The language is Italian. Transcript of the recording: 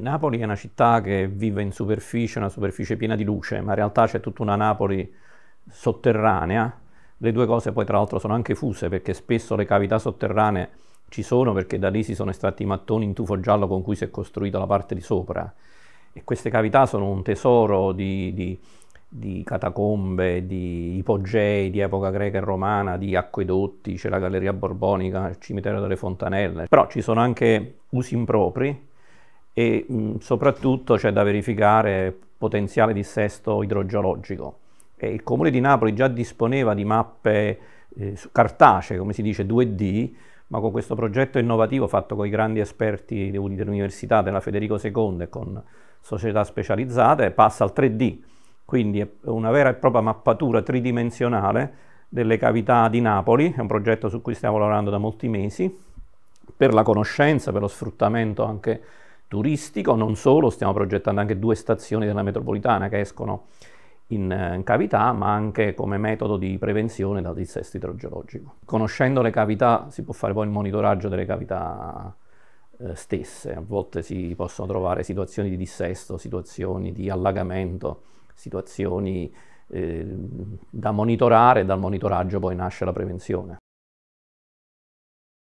Napoli è una città che vive in superficie, una superficie piena di luce, ma in realtà c'è tutta una Napoli sotterranea. Le due cose poi tra l'altro sono anche fuse perché spesso le cavità sotterranee ci sono perché da lì si sono estratti i mattoni in tufo giallo con cui si è costruita la parte di sopra. E queste cavità sono un tesoro di, di, di catacombe, di ipogei di epoca greca e romana, di acquedotti, c'è la Galleria Borbonica, il cimitero delle Fontanelle. Però ci sono anche usi impropri e mh, mm, soprattutto c'è da verificare potenziale dissesto idrogeologico. E il Comune di Napoli già disponeva di mappe eh, cartacee, come si dice, 2D, ma con questo progetto innovativo fatto con i grandi esperti dell'Università della Federico II e con società specializzate, passa al 3D, quindi è una vera e propria mappatura tridimensionale delle cavità di Napoli, è un progetto su cui stiamo lavorando da molti mesi, per la conoscenza, per lo sfruttamento anche turistico, non solo, stiamo progettando anche due stazioni della metropolitana che escono in, eh, in cavità, ma anche come metodo di prevenzione dal dissesto idrogeologico. Conoscendo le cavità si può fare poi il monitoraggio delle cavità eh, stesse, a volte si possono trovare situazioni di dissesto, situazioni di allagamento, situazioni eh, da monitorare e dal monitoraggio poi nasce la prevenzione.